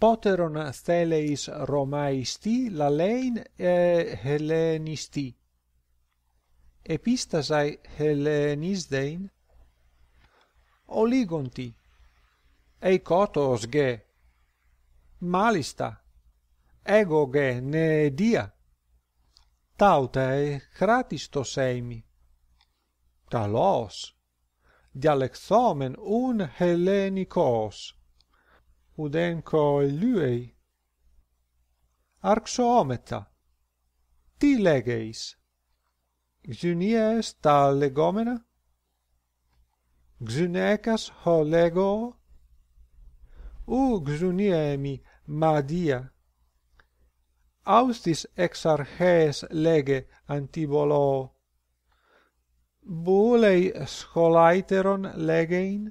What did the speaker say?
poteron steleis Romaisti lalein e Hellenisti. Epistasai Hellenisdein Oligonti Eikotos ge Malista Ego ge ne dia Tautae Kratistos eimi Talos Dialexomen un Hellenikos udenco luei. arxometa ti legeis gynies ta legomena Xunekas ho lego u gyniemi ma dia austis ex arches lege antibolo Bulei scholaiteron legein